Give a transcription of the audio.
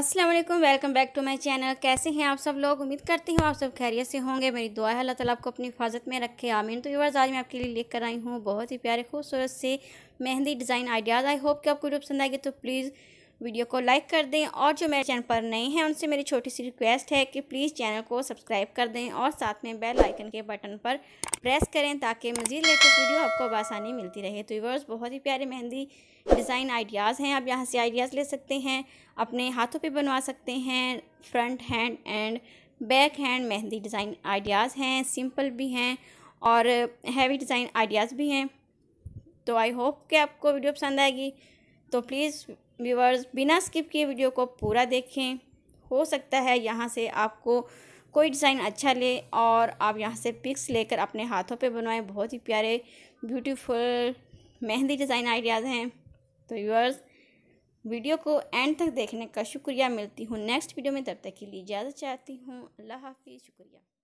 अस्सलाम वालेकुम welcome back to my channel कैसे हैं आप सब लोग उम्मीद करती हूँ आप सब खैरियत से होंगे मेरी दुआ है अल्लाह ताला आपको अपनी हिफाजत में रखे आमीन तो व्यूवर्स आज मैं आपके लिए लेकर आई हूँ बहुत ही प्यारे खूबसूरत से mehndi design ideas I hope कि आपको वीडियो पसंद आएगी तो प्लीज़ वीडियो को लाइक कर दें और जो मेरे चैनल पर नए हैं उनसे मेरी छोटी सी रिक्वेस्ट है कि प्लीज़ चैनल को सब्सक्राइब कर दें और साथ में बेल आइकन के बटन पर प्रेस करें ताकि मज़ीद लेटेस्ट वीडियो आपको आसानी मिलती रहे तो यूवर्स बहुत ही प्यारे मेहंदी डिज़ाइन आइडियाज़ हैं आप यहाँ से आइडियाज़ ले सकते हैं अपने हाथों पर बनवा सकते हैं front hand and back hand mehndi design ideas हैं सिंपल भी हैं और हैवी डिज़ाइन आइडियाज़ भी हैं तो आई होप कि आपको वीडियो पसंद आएगी तो प्लीज़ व्यूवर्स बिना स्किप किए वीडियो को पूरा देखें हो सकता है यहाँ से आपको कोई डिज़ाइन अच्छा ले और आप यहाँ से पिक्स लेकर अपने हाथों पे बनवाएं बहुत ही प्यारे ब्यूटीफुल मेहंदी डिज़ाइन आइडियाज़ हैं तो व्यूअर्स वीडियो को एंड तक देखने का शुक्रिया मिलती हूँ नेक्स्ट वीडियो में तब तक के लिए इजाज़त चाहती हूँ अल्लाह हाफिज़ शुक्रिया